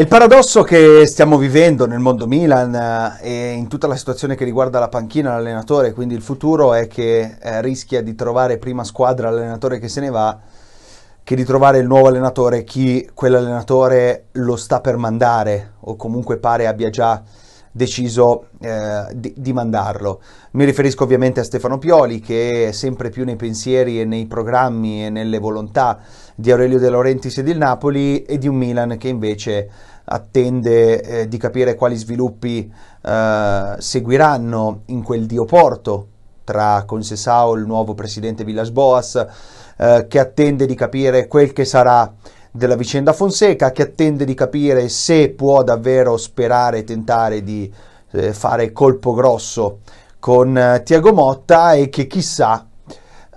il paradosso che stiamo vivendo nel mondo Milan eh, e in tutta la situazione che riguarda la panchina, l'allenatore, quindi il futuro, è che eh, rischia di trovare prima squadra l'allenatore che se ne va che di trovare il nuovo allenatore, chi quell'allenatore lo sta per mandare o comunque pare abbia già deciso eh, di, di, mandarlo. Mi riferisco ovviamente a Stefano Pioli che è sempre più nei pensieri e nei programmi e nelle volontà di Aurelio De Laurentiis e del Napoli e di un Milan che invece attende eh, di capire quali sviluppi eh, seguiranno in quel dioporto tra Consesao, il nuovo presidente Villas Boas, eh, che attende di capire quel che sarà della vicenda Fonseca che attende di capire se può davvero sperare e tentare di eh, fare colpo grosso con eh, Tiago Motta e che chissà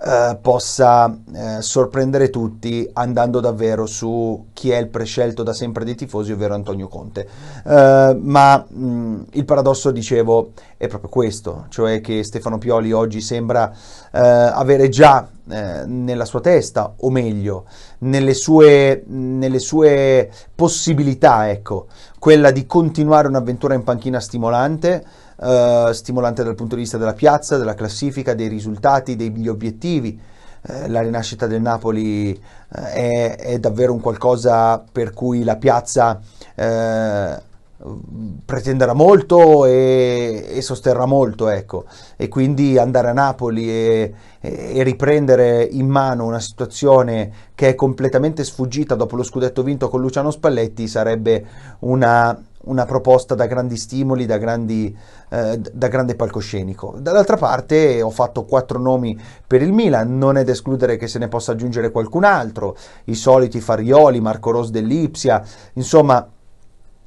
eh, possa eh, sorprendere tutti andando davvero su chi è il prescelto da sempre dei tifosi, ovvero Antonio Conte. Eh, ma mh, mm, il paradosso, dicevo, è proprio questo, cioè che Stefano Pioli oggi sembra eh, avere già eh, nella sua testa, o meglio, nelle sue, nelle sue possibilità, ecco, quella di continuare un'avventura in panchina stimolante eh, stimolante dal punto di vista della piazza, della classifica, dei risultati, degli obiettivi. Eh, la rinascita del Napoli eh, è, è, davvero un qualcosa per cui la piazza eh, pretenderà molto e, e, sosterrà molto, ecco. E quindi andare a Napoli e, e, riprendere in mano una situazione che è completamente sfuggita dopo lo scudetto vinto con Luciano Spalletti sarebbe una una proposta da grandi stimoli, da, grandi, eh, da grande palcoscenico. Dall'altra parte ho fatto quattro nomi per il Milan, non è da escludere che se ne possa aggiungere qualcun altro, i soliti Farioli, Marco Ros dell'Ipsia, insomma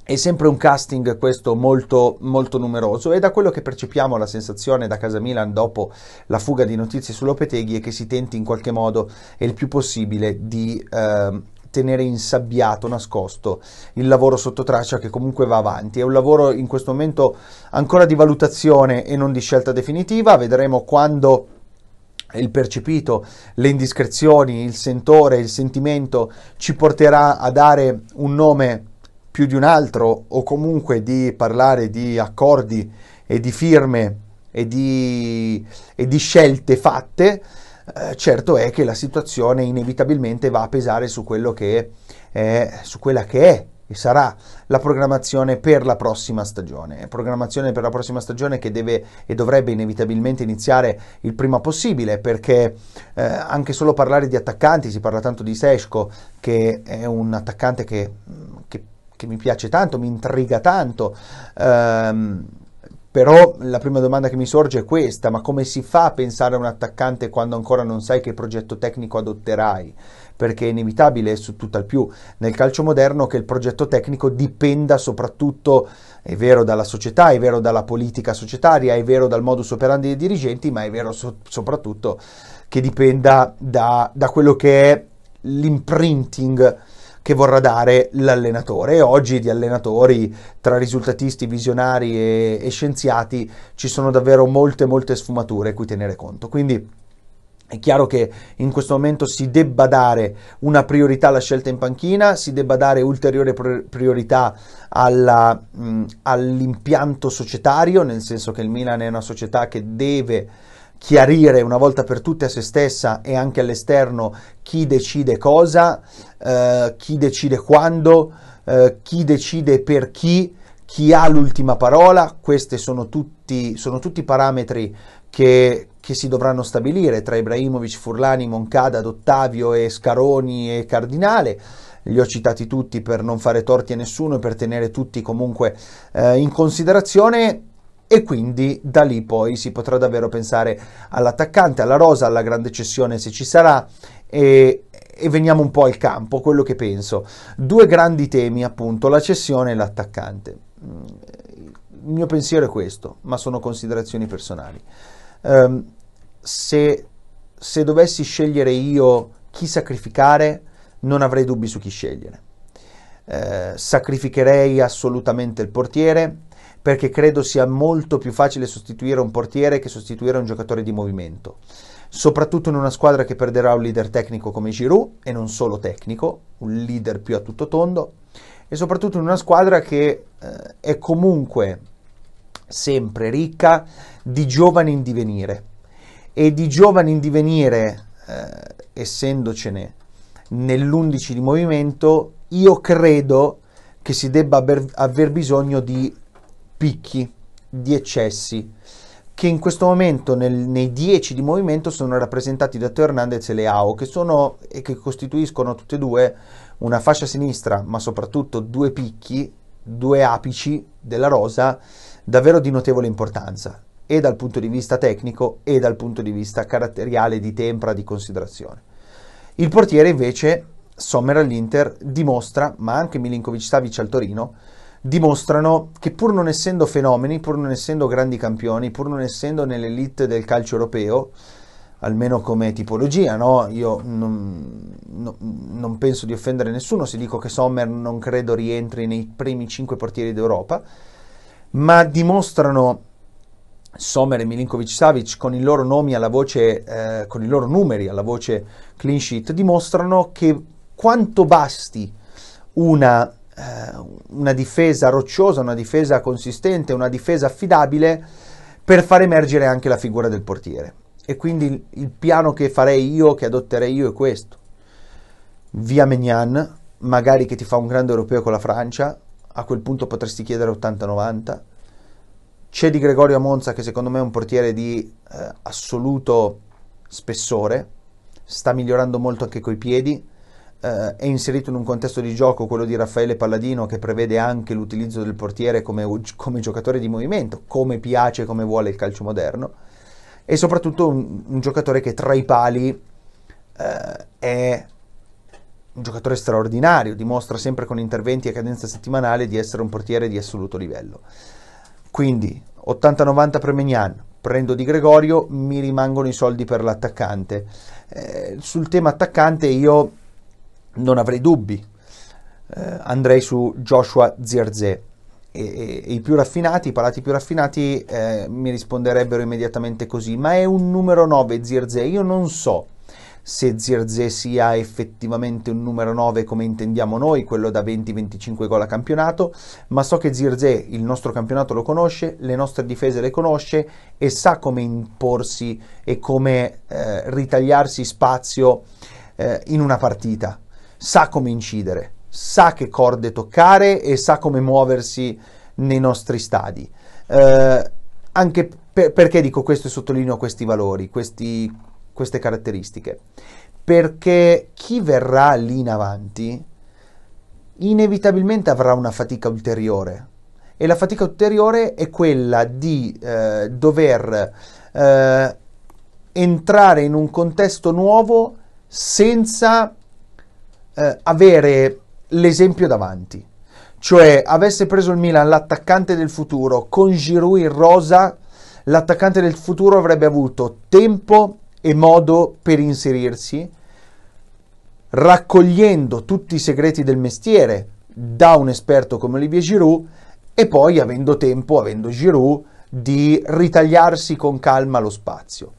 è sempre un casting questo molto, molto numeroso e da quello che percepiamo la sensazione da casa Milan dopo la fuga di notizie sull'Opeteghi è che si tenti in qualche modo e il più possibile di eh, tenere insabbiato, nascosto il lavoro sotto traccia che comunque va avanti. È un lavoro in questo momento ancora di valutazione e non di scelta definitiva, vedremo quando il percepito, le indiscrezioni, il sentore, il sentimento ci porterà a dare un nome più di un altro o comunque di parlare di accordi e di firme e di, e di scelte fatte eh, certo è che la situazione inevitabilmente va a pesare su, quello che è, su quella che è e sarà la programmazione per la prossima stagione. Programmazione per la prossima stagione che deve e dovrebbe inevitabilmente iniziare il prima possibile perché eh, anche solo parlare di attaccanti, si parla tanto di Sesco che è un attaccante che, che, che mi piace tanto, mi intriga tanto. Ehm, però la prima domanda che mi sorge è questa, ma come si fa a pensare a un attaccante quando ancora non sai che progetto tecnico adotterai? Perché è inevitabile su tutt'al più nel calcio moderno che il progetto tecnico dipenda soprattutto, è vero, dalla società, è vero dalla politica societaria, è vero dal modus operandi dei dirigenti, ma è vero so- soprattutto che dipenda da, da quello che è l'imprinting che vorrà dare l'allenatore. E oggi di allenatori, tra risultatisti, visionari e, e scienziati, ci sono davvero molte, molte sfumature a cui tenere conto. Quindi è chiaro che in questo momento si debba dare una priorità alla scelta in panchina, si debba dare ulteriore priorità alla, mh, all'impianto societario, nel senso che il Milan è una società che deve chiarire una volta per tutte a se stessa e anche all'esterno chi decide cosa, eh, chi decide quando, eh, chi decide per chi, chi ha l'ultima parola, questi sono tutti, sono tutti parametri che, che si dovranno stabilire tra Ibrahimovic, Furlani, Moncada, Dottavio e Scaroni e Cardinale li ho citati tutti per non fare torti a nessuno e per tenere tutti comunque eh, in considerazione e quindi da lì poi si potrà davvero pensare all'attaccante, alla rosa, alla grande cessione se ci sarà e, e veniamo un po' al campo, quello che penso. Due grandi temi appunto, la cessione e l'attaccante. Il mio pensiero è questo, ma sono considerazioni personali. Um, se, se dovessi scegliere io chi sacrificare, non avrei dubbi su chi scegliere. Eh, sacrificherei assolutamente il portiere perché credo sia molto più facile sostituire un portiere che sostituire un giocatore di movimento. Soprattutto in una squadra che perderà un leader tecnico come Giroud, e non solo tecnico, un leader più a tutto tondo, e soprattutto in una squadra che eh, è comunque sempre ricca di giovani in divenire. E di giovani in divenire, eh, essendocene nell'11 di movimento, io credo che si debba aver, aver bisogno di picchi, di eccessi, che in questo momento nel, nei 10 di movimento sono rappresentati da Teo Hernandez e Leao, che, sono, e che costituiscono tutte e due una fascia sinistra, ma soprattutto due picchi, due apici della rosa davvero di notevole importanza, e dal punto di vista tecnico e dal punto di vista caratteriale di tempra, di considerazione. Il portiere invece, Sommer all'Inter, dimostra, ma anche Milinkovic-Savic al Torino, dimostrano che pur non essendo fenomeni, pur non essendo grandi campioni, pur non essendo nell'elite del calcio europeo, almeno come tipologia, no? io non, no, non, penso di offendere nessuno se dico che Sommer non credo rientri nei primi cinque portieri d'Europa, ma dimostrano Sommer e Milinkovic Savic con i loro nomi alla voce, eh, con i loro numeri alla voce clean sheet, dimostrano che quanto basti una eh, una difesa rocciosa, una difesa consistente, una difesa affidabile per far emergere anche la figura del portiere. E quindi il piano che farei io, che adotterei io è questo. Via Mignan, magari che ti fa un grande europeo con la Francia, a quel punto potresti chiedere 80-90. C'è di Gregorio Monza che secondo me è un portiere di eh, assoluto spessore, sta migliorando molto anche coi piedi, eh, è inserito in un contesto di gioco, quello di Raffaele Palladino, che prevede anche l'utilizzo del portiere come, come giocatore di movimento, come piace, come vuole il calcio moderno, e soprattutto un, un giocatore che tra i pali eh, è un giocatore straordinario, dimostra sempre con interventi a cadenza settimanale di essere un portiere di assoluto livello. Quindi 80-90 per Mignan, prendo Di Gregorio, mi rimangono i soldi per l'attaccante. Eh, sul tema attaccante io non avrei dubbi, eh, andrei su Joshua Zirze. E, e, e, i più raffinati, i palati più raffinati eh, mi risponderebbero immediatamente così, ma è un numero 9 Zirze, io non so se Zirze sia effettivamente un numero 9 come intendiamo noi, quello da 20-25 gol a campionato, ma so che Zirze il nostro campionato lo conosce, le nostre difese le conosce e sa come imporsi e come eh, ritagliarsi spazio eh, in una partita sa come incidere, sa che corde toccare e sa come muoversi nei nostri stadi. Eh, anche per, perché dico questo e sottolineo questi valori, questi, queste caratteristiche? Perché chi verrà lì in avanti inevitabilmente avrà una fatica ulteriore e la fatica ulteriore è quella di eh, dover eh, entrare in un contesto nuovo senza eh, avere l'esempio davanti. Cioè, avesse preso il Milan l'attaccante del futuro con Giroud in rosa, l'attaccante del futuro avrebbe avuto tempo e modo per inserirsi, raccogliendo tutti i segreti del mestiere da un esperto come Olivier Giroud e poi avendo tempo, avendo Giroud, di ritagliarsi con calma lo spazio.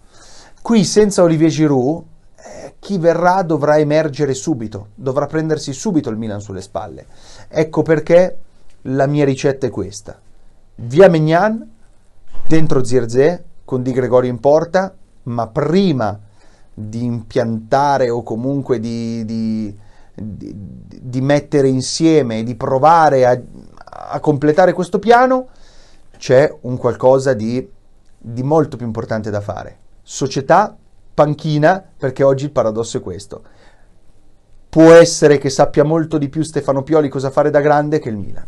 Qui senza Olivier Giroud eh, chi verrà dovrà emergere subito, dovrà prendersi subito il Milan sulle spalle. Ecco perché la mia ricetta è questa. Via Mignan, dentro Zirze, con Di Gregorio in porta, ma prima di impiantare o comunque di, di, di, di mettere insieme, di provare a, a completare questo piano, c'è un qualcosa di, di molto più importante da fare. Società panchina, perché oggi il paradosso è questo. Può essere che sappia molto di più Stefano Pioli cosa fare da grande che il Milan.